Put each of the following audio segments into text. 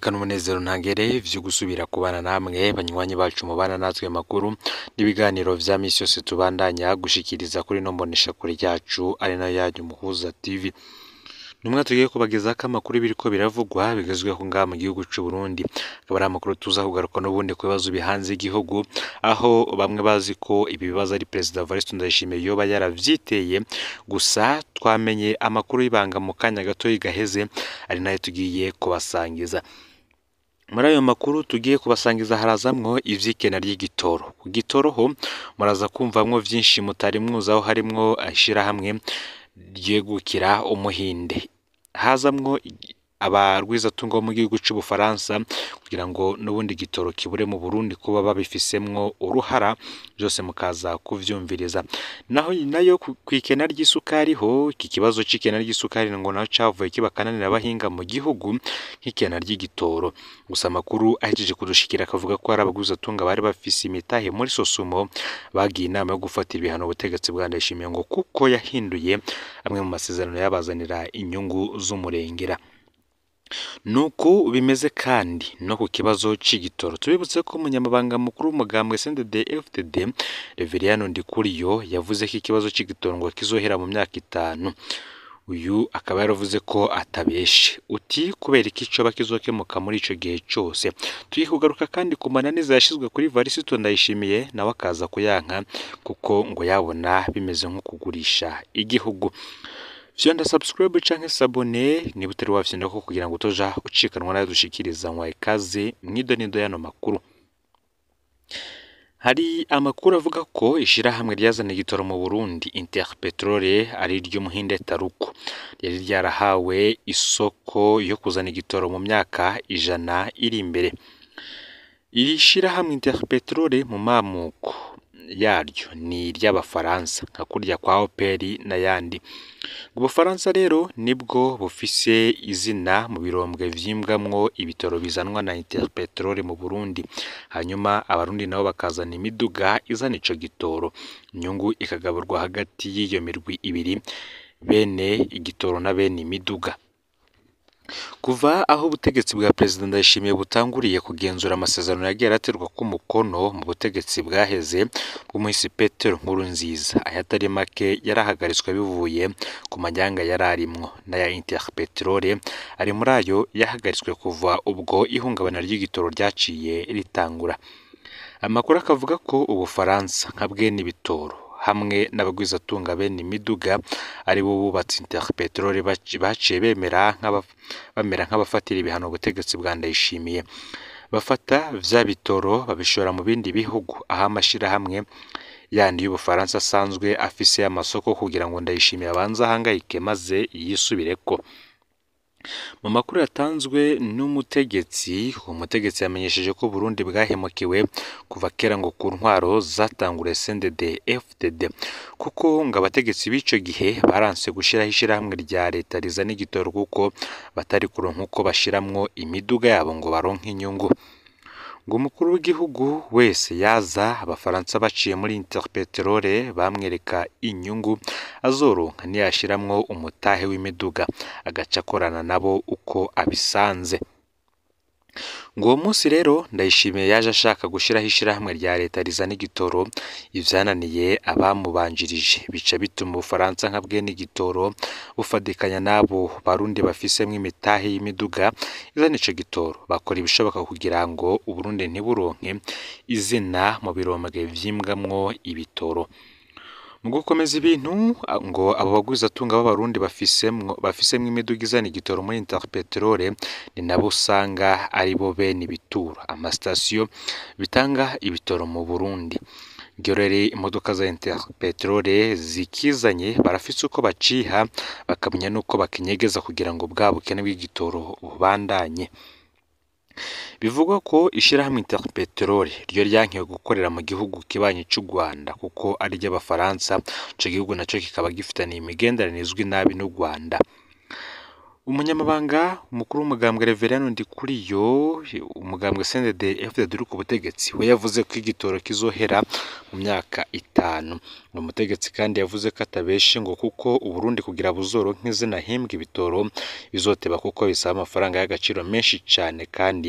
reka n'umunezero ntagereye byo gusubira kubana namwe banywanyi bacu mubana natwe makuru n'ibiganiro bya minsi yose tubandanya gushikiriza kuri no mboneshakure ryacu ari nayo yajya umuhuza tv numwe tugiye kubageza ko amakuru biriko biravugwa bigezweho ngaha mu gihugu cy'u Burundi akaba ari amakuru tuza kugaruka n'ubundi ku bibazo bihanze igihugu aho bamwe bazi ko ibi bibazo ari perezida Evariste Ndayishimiye yoba yaravyiteye gusa twamenye amakuru y'ibanga mu kanya gato yigaheze ari nayo tugiye kubasangiza muri ayo makuru tugiye kubasangiza harazamwo iby'ikena ry'igitoro ku gitoro ho muraza kumvamwo byinshi mutari mwiza harimwo ishyirahamwe ryegukira umuhinde hazamwo abarwizatungo bo mu gihugu cy'ubufaransa kugira ngo n'ubundi gitoro kibure mu burundi kuba babifisemwo uruhara byose mukaza kubyumviriza naho nayo ku ikena ry'isukari ho iki kibazo cy'ikena ry'isukari ngo naho cyavuye kibakananira abahinga mu gihugu nk'ikena ry'igitoro gusa amakuru ahejeje kudushikira akavuga ko hari abaguzatunga bari bafise imitahe muri sosumo bagiye inama yo gufata ibihano ubutegetsi bwa ndayishimiye ngo kuko yahinduye amwe mu masezerano yabazanira inyungu z'umurengera Nuko uku bimeze kandi no ku kibazo cy'igitoro tubibutse ko umunyamabanga mukuru w'umugambwe sendede fdd Reveriano ndikuriyo yavuze ko ikibazo cy'igitoro ngo kizohera mu myaka itanu uyu akaba yaravuze ko atabeshe uti kubera iki coba kizokemuka muri icyo gihe cyose tugiye kugaruka kandi ku mananiza yashizwe kuri varisito ndayishimiye nawe akaza kuyanka kuko ngo yabona bimeze nko kugurisha igihugu shyira subscribe cyangwa sabone niba utari wabishyira ko kugira ngo utoja ucikanwa nayo dushikiriza nkwaye ikaze mu idonido y'ano makuru hari amakuru avuga ko ishyirahamwe ryazana igitoro mu burundi interpetrole ari iry'umuhinde taruko ryari ryarahawe isoko yo kuzana igitoro mu myaka ijana iri imbere iri shyirahamwe interpetrole mu mamuko yaryo ni iry'abafaransa nka kurya kwa operi n'ayandi ubufaransa rero nibwo bufise izina mu birombwe byimbwamwo ibitoro bizanwa na interpeteroli mu burundi hanyuma abarundi nabo bakazana imiduga izana ico gitoro inyungu ikagaburwa hagati y'iyo mirwi ibiri bene igitoro na bene imiduga Kuva aho ubutegetsi bwa Perezida Ndayishimiye butanguriye kugenzura amasezerano yagiye araterwa ko umukono mu butegetsi bwaheze bw'umuhisi Petero Nkurunziza, ayatari make yarahagaritswe bivuye ku majyanga yari arimwo n'aya Interpetrole ari muri ayo yahagaritswe kuva ubwo ihungabana ry'igitoro ryaciye ritangura. Amakuru akavuga ko Ubufaransa nka bwene ibitoro hamwe n'abagwizatunga bene imiduga ari bo bubatse interpeteroli baciye bemera bamera nk'abafatira ibihano ubutegetsi bwa ndayishimiye bafata bya bitoro babishora mu bindi bihugu aho amashyirahamwe yandi y'ubufaransa asanzwe afise amasoko kugira ngo ndayishimiye abanze ahangayike maze yisubire ko Mu makuru yatanzwe n'umutegetsi, uwo mutegetsi yamenyesheje ko Burundi bwahemukiwe kuva kera ngo ku ntwaro zatanguriye CNDD FDD kuko ngo abategetsi b’icyo gihe baranse gushyiraho ishirahamwe rya leta rizana igitoro kuko batari kuronka uko bashiramwo imiduga yabo ngo baronke inyungu. ngo umukuru w'igihugu wese yaza abafaransa baciye muri interpeterole bamwereka inyungu azoronka niyashyiramwo umutahe w'imiduga agaca akorana nabo uko abisanze ngo uwo munsi rero ndayishimiye yaje ashaka gushyiraho ishyirahamwe rya leta rizana igitoro ibyananiye abamubanjirije bica bituma ubufaransa nka bwe n'igitoro bufatikanya n'abo barundi bafisemo imitahe y'imiduga izana ico gitoro bakora ibishoboka kugira ngo uburundi ntiburonke izina mu birombwe vy'imbwamwo ibitoro mu gukomeza ibintu ngo abo baguzi atunga b'abarundi bafisemo imiduga izana igitoro muri interpeterole ni nabo usanga ari bo bene ibituro amasitasiyo bitanga ibitoro mu burundi rero imodoka za interpeterole zikizanye barafise uko baciha bakamenya n'uko bakinyegeza kugira ngo bwa bukene bw'igitoro bubandanye bivugwa ko ishyirahamwe Inter ryo ryankiwe gukorera mu gihugu kibanyi cy'u Rwanda kuko ari ry’Abafaransa icyo gihugu nacyo kikaba gifitaniye imigenderanire izwi nabi n'u Rwanda umunyamabanga mukuru w'umugambwe reverien ndikuriyo umugambwe sendede fdd uri ku butegetsi we yavuze ko igitoro kizohera mu myaka itanu uyu mutegetsi kandi yavuze ko atabeshe ngo kuko uburundi kugira buzoro nk'izina himbwa ibitoro bizoteba kuko bisaba amafaranga y'agaciro menshi cyane kandi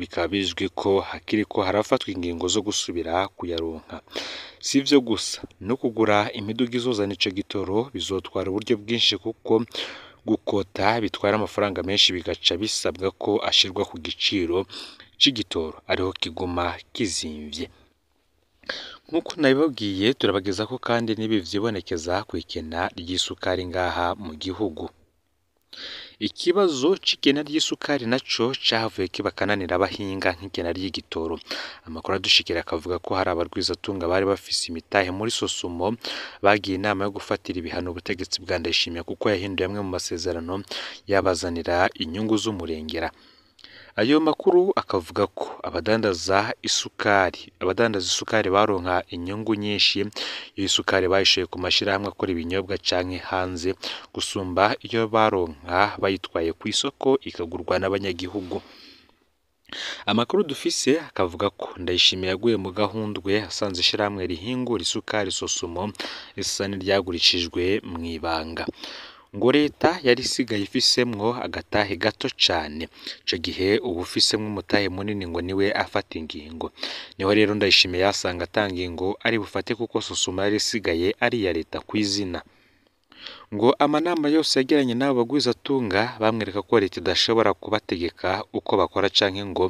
bikaba bizwi ko hakiri ko harafatwa ingingo zo gusubira kuyaronka si ibyo gusa no kugura imiduga izozana icyo gitoro bizotwara uburyo bwinshi kuko gukota bitwara amafaranga menshi bigaca bisabwa ko ashyirwa ku giciro cy'igitoro ariho kiguma kizimbye nk'uko nabibabwiye turabageza ko kandi n'ibi byibonekeza ku ikena ry'isukari ngaha mu gihugu Ikibazo cy'igena ry'isukari nacyo cyahavuye kibakananira abahinga nk'igena ry'igitoro. Amakuru adushikira akavuga ko hari abarwizatunga bari bafise imitahe muri Sosumo bagiye inama yo gufatira ibihano ubutegetsi bwa Ndayishimiye kuko yahinduye amwe mu masezerano yabazanira inyungu z'umurengera. Ayo makuru akavuga ko abadandaza isukari abadandaza isukari baronka inyungu nyinshi iyo isukari bayishoye ku mashyirahamwe akora ibinyobwa canke hanze gusumba iyo baronka bayitwaye ku isoko ikagurwa n'abanyagihugu. Amakuru dufise akavuga ko Ndayishimiye yaguye mu gahundwe asanze ishirahamwe rihingura isukari Sosumo risa n'iryagurishijwe mu ibanga. ngo leta yari isigaye ifisemwo agatahe gato cyane icyo gihe uba ufisemwo umutahe munini ngo niwe afata ingingo niho rero ndayishimiye yasanga atanga ingo ari bufate kuko susuma yari isigaye ari iya leta ku izina ngo amanama yose yagiranye n'abo bagwizatunga bamwereka ko leta idashobora kubategeka uko bakora cyangwa ngo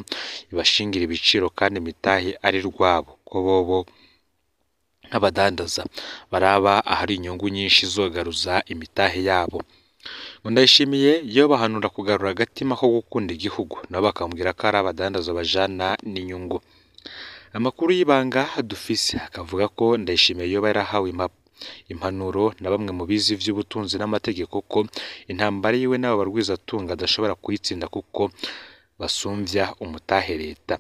ibashingire ibiciro kandi imitahe ari rwabo ko bobo nk'abadandaza baraba ahari inyungu nyinshi zogaruza imitahe yabo ngo ndayishimiye iyo bahanura kugarura agatima ko gukunda igihugu nabo bakambwira ko ari abadandaza bajana n'inyungu amakuru y'ibanga dufise akavuga ko ndayishimiye iyo barahawe impanuro na bamwe mu bizi by'ubutunzi n'amategeko ko intambara yiwe n'abo barwizatunga adashobora kuyitsinda kuko basumbya umutahe leta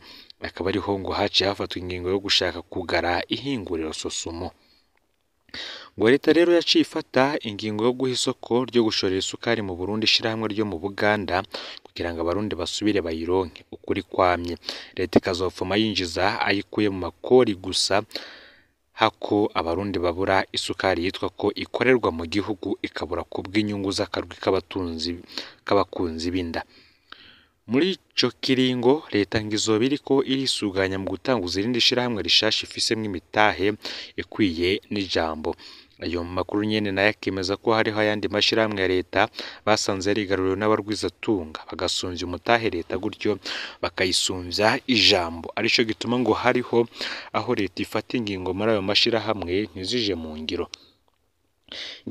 akaba ariho ngo haciye hafatwa ingingo yo gushaka kugara ihinguriro sosumo ngo leta rero yaciye ifata ingingo yo guha isoko ryo gushorera isukari mu burundi ishyirahamwe ryo mu buganda kugira ngo abarundi basubire bayironke ukuri kwamye leta ikazofuma yinjiza ayikuye mu makori gusa hako abarundi babura isukari yitwa ko ikorerwa mu gihugu ikabura kubw'inyungu z'akarwi k'abatunzi k'abakunzi b'inda muri ico kiringo leta ngizoba iriko irisuganya mu gutanguza irindi shirahamwe rishasha ifisemwo imitahe ikwiye n'ijambo ayo makuru nyene nayo akemeza ko hariho ayandi mashirahamwe ya leta basanze yarigaruriwe n'abarwizatunga bagasumvya umutahe leta gutyo bakayisumvya ijambo arico gituma ngo hariho aho leta ifata ingingo muri ayo mashirahamwe ntizije mu ngiro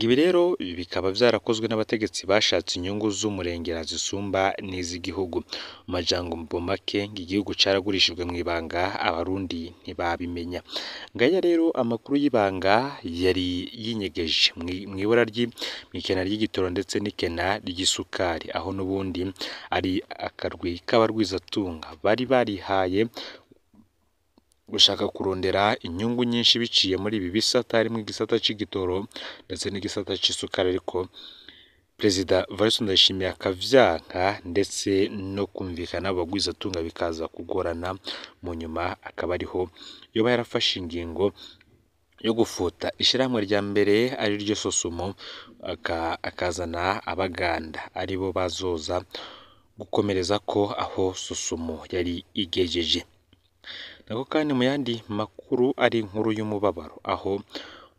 Ibi rero bikaba byarakozwe n'abategetsi bashatse inyungu z'umurengera zisumba n'iz'igihugu. Mu majambo make igihugu caragurishijwe mu ibanga abarundi ntibabimenya. Ngaya rero amakuru y'ibanga yari yinyegeje mu ibura ry'ikena ry'igitoro ndetse n'ikena ry'isukari, aho n'ubundi ari akarwi k'abarwizatunga bari barihaye gushaka kurondera inyungu nyinshi biciye muri ibi bisata harimo igisata cy'igitoro ndetse n'igisata cy'isukari ariko perezida vayisu ndayishimiye akavyanka ndetse no kumvikana abagwizatunga bikaza kugorana mu nyuma akaba ariho yoba yarafashe ingingo yo gufuta ishyirahamwe rya mbere ari ryo sosumo akazana abaganda aribo bazoza gukomereza ko aho sosumo yari igejeje nako kandi mu yandi makuru ari inkuru y'umubabaro aho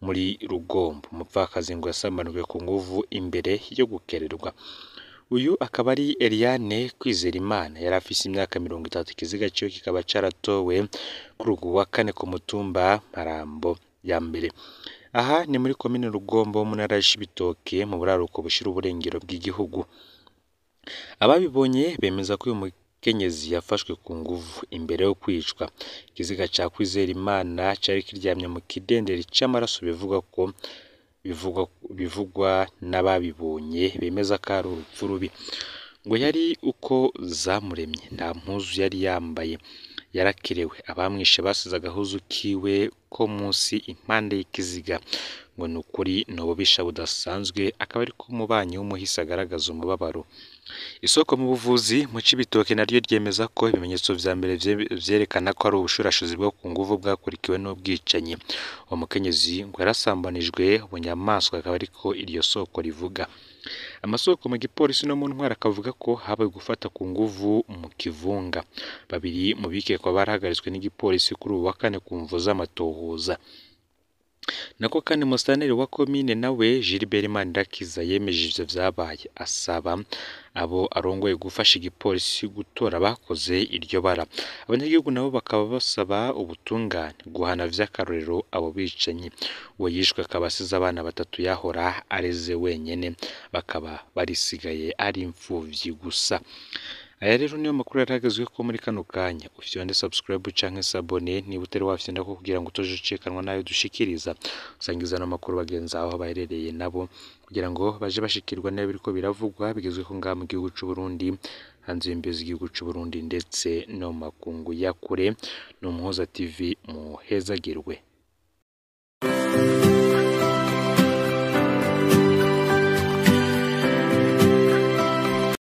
muri rugombo umupfakazi ngo yasambanijwe ku nguvu imbere yo gukererwa uyu akaba ari Eliane Kwizerimana yari afite imyaka mirongo itatu ikiziga cyiwe kikaba cyaratowe kuri uyu wa kane ku mutumba Marambo ya mbere aha ni muri komine Rugombo mu ntara ya Cibitoke mu buraruko bushyira uburengero bw'igihugu ababibonye bemeza ko uyu umukenyezi yafashwe ku nguvu imbere yo kwicwa, ikiziga cya imana cyari kiryamye mu kidenderi cy'amaraso bivugwa ko bivugwa n'ababibonye bemeza ko ari urupfu rubi, ngo yari uko zamuremye nta mpuzu yari yambaye, yarakerewe abamwishe basize agahuzu kiwe ko munsi impande y'ikiziga. ngo ni ukuri ni ububisha budasanzwe akaba ari ko umubanyi w'umuhisi agaragaza umubabaro isoko mu buvuzi mu cy'ibitoki naryo ryemeza ko ibimenyetso bya mbere byerekana ko ari ubushurashuzi bwo ku nguvu bwakurikiwe n'ubwicanyi uwo mukenyezi ngo yarasambanijwe bunyamaswa akaba ari ko iryo soko rivuga amasoko mu gipolisi no mu ntwari akavuga ko habaye gufata ku nguvu mu kivunga babiri mu bikekwa barahagaritswe n'igipolisi kuri ubu wa kane ku mvu z'amatohoza nako kandi Musitanteri wa komine nawe Gilbert Manirakiza yemeje ivyo vyabaye asaba abo arongoye gufasha igipolisi gutora bakoze iryo bara abanyagihugu nabo bakaba basaba ubutungane guhana vy'akarorero abo bicanyi uwo yishwe akaba asize abana batatu yahora areze wenyine bakaba barisigaye ari imfuvyi gusa aya rero niyo makuru yaragezweho ko muri kano kanya ufite subscribe cyangwa se abone niba utari wafite kugira ngo ucikanwa n'ayo dushikiriza usangiza amakuru bagenzi aho baherereye nabo kugira ngo baje bashikirwa n'ayo biriko biravugwa bigezweho ngaha mu gihugu cy'u Burundi hanze y'imbibi z'igihugu cy'u Burundi ndetse no makungu ya kure ni umuhoza tv muhezagirwe